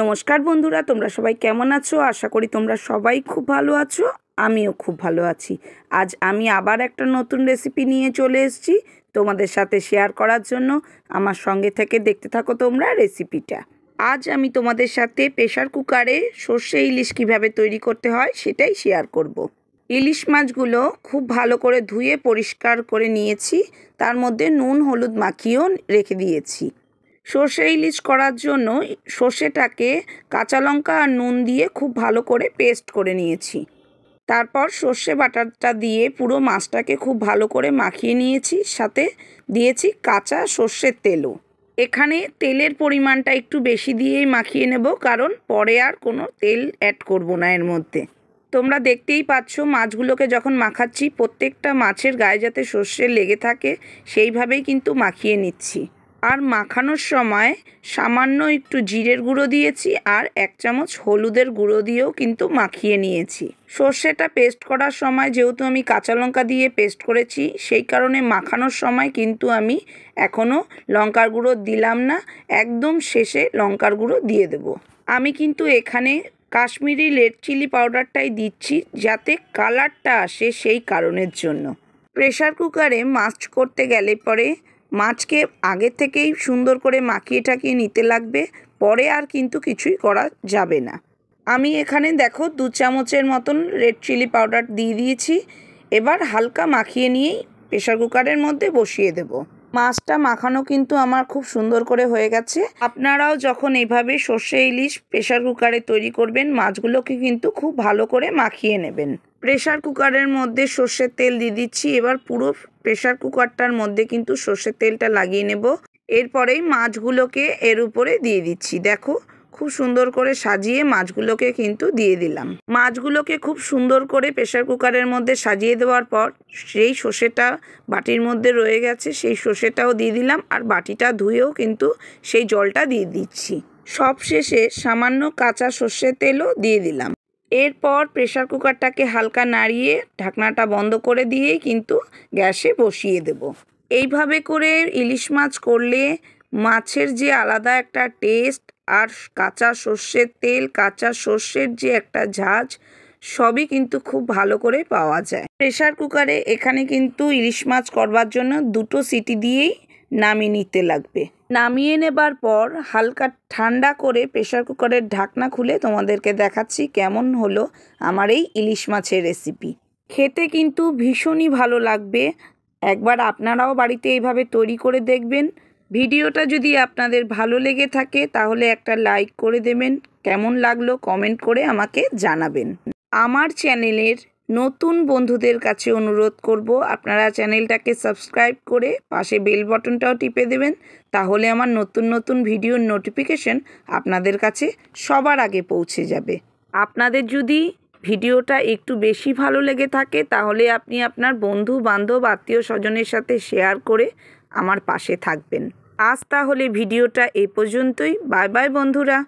নমস্কার বন্ধুরা তোমরা সবাই কেমন আছো আশা করি তোমরা সবাই খুব ভালো আছো আমিও খুব ভালো আছি আজ আমি আবার একটা নতুন রেসিপি নিয়ে চলে এসেছি তোমাদের সাথে শেয়ার করার জন্য আমার সঙ্গে থেকে দেখতে থাকো তোমরা রেসিপিটা আজ আমি তোমাদের সাথে প্রেশার কুকারে সর্ষে ইলিশ কিভাবে তৈরি করতে হয় সেটাই শেয়ার করব। ইলিশ মাছগুলো খুব ভালো করে ধুয়ে পরিষ্কার করে নিয়েছি তার মধ্যে নুন হলুদ মাখিয়েও রেখে দিয়েছি সর্ষে ইলিশ করার জন্য সর্ষেটাকে কাঁচা লঙ্কা আর নুন দিয়ে খুব ভালো করে পেস্ট করে নিয়েছি তারপর সর্ষে বাটারটা দিয়ে পুরো মাছটাকে খুব ভালো করে মাখিয়ে নিয়েছি সাথে দিয়েছি কাঁচা সর্ষের তেলও এখানে তেলের পরিমাণটা একটু বেশি দিয়েই মাখিয়ে নেব কারণ পরে আর কোনো তেল অ্যাড করব না এর মধ্যে তোমরা দেখতেই পাচ্ছ মাছগুলোকে যখন মাখাচ্ছি প্রত্যেকটা মাছের গায়ে যাতে সর্ষে লেগে থাকে সেইভাবেই কিন্তু মাখিয়ে নিচ্ছি আর মাখানোর সময় সামান্য একটু জিরের গুঁড়ো দিয়েছি আর এক চামচ হলুদের গুঁড়ো দিয়েও কিন্তু মাখিয়ে নিয়েছি সর্ষেটা পেস্ট করার সময় যেহেতু আমি কাঁচা লঙ্কা দিয়ে পেস্ট করেছি সেই কারণে মাখানোর সময় কিন্তু আমি এখনও লঙ্কার গুঁড়ো দিলাম না একদম শেষে লঙ্কার গুঁড়ো দিয়ে দেব আমি কিন্তু এখানে কাশ্মীরি রেড চিলি পাউডারটাই দিচ্ছি যাতে কালারটা আসে সেই কারণের জন্য প্রেশার কুকারে মাছ করতে গেলে পরে মাছকে আগের থেকেই সুন্দর করে মাখিয়ে টাকিয়ে নিতে লাগবে পরে আর কিন্তু কিছুই করা যাবে না আমি এখানে দেখো দু চামচের মতন রেড চিলি পাউডার দিয়ে দিয়েছি এবার হালকা মাখিয়ে নিয়েই প্রেশার কুকারের মধ্যে বসিয়ে দেবো মাছটা মাখানো কিন্তু আমার খুব সুন্দর করে হয়ে গেছে আপনারাও যখন এইভাবে সর্ষে ইলিশ প্রেশার কুকারে তৈরি করবেন মাছগুলোকে কিন্তু খুব ভালো করে মাখিয়ে নেবেন প্রেশার কুকারের মধ্যে সর্ষের তেল দিয়ে দিচ্ছি এবার পুরো প্রেশার কুকারটার মধ্যে কিন্তু সর্ষের তেলটা লাগিয়ে নেব এরপরেই মাছগুলোকে এর উপরে দিয়ে দিচ্ছি দেখো খুব সুন্দর করে সাজিয়ে মাছগুলোকে কিন্তু দিয়ে দিলাম মাছগুলোকে খুব সুন্দর করে প্রেশার কুকারের মধ্যে সাজিয়ে দেওয়ার পর সেই সর্ষেটা বাটির মধ্যে রয়ে গেছে সেই সর্ষেটাও দিয়ে দিলাম আর বাটিটা ধুয়েও কিন্তু সেই জলটা দিয়ে দিচ্ছি সবশেষে সামান্য কাঁচা সর্ষের তেলও দিয়ে দিলাম এরপর প্রেশার কুকারটাকে হালকা নাড়িয়ে ঢাকনাটা বন্ধ করে দিয়েই কিন্তু গ্যাসে বসিয়ে দেব এইভাবে করে ইলিশ মাছ করলে মাছের যে আলাদা একটা টেস্ট আর কাঁচা সর্ষের তেল কাঁচা সর্ষের যে একটা ঝাঁজ সবই কিন্তু খুব ভালো করে পাওয়া যায় প্রেশার কুকারে এখানে কিন্তু ইলিশ মাছ করবার জন্য দুটো সিটি দিয়েই নামিয়ে নিতে লাগবে নামিয়ে নেবার পর হালকা ঠান্ডা করে প্রেশার কুকারের ঢাকনা খুলে তোমাদেরকে দেখাচ্ছি কেমন হলো আমার এই ইলিশ মাছের রেসিপি খেতে কিন্তু ভীষণই ভালো লাগবে একবার আপনারাও বাড়িতে এইভাবে তৈরি করে দেখবেন ভিডিওটা যদি আপনাদের ভালো লেগে থাকে তাহলে একটা লাইক করে দেবেন কেমন লাগলো কমেন্ট করে আমাকে জানাবেন আমার চ্যানেলের নতুন বন্ধুদের কাছে অনুরোধ করব আপনারা চ্যানেলটাকে সাবস্ক্রাইব করে পাশে বেল বটনটাও টিপে দেবেন তাহলে আমার নতুন নতুন ভিডিওর নোটিফিকেশন আপনাদের কাছে সবার আগে পৌঁছে যাবে আপনাদের যদি ভিডিওটা একটু বেশি ভালো লেগে থাকে তাহলে আপনি আপনার বন্ধু বান্ধব আত্মীয় স্বজনের সাথে শেয়ার করে আমার পাশে থাকবেন আজ তাহলে ভিডিওটা এ পর্যন্তই বাই বাই বন্ধুরা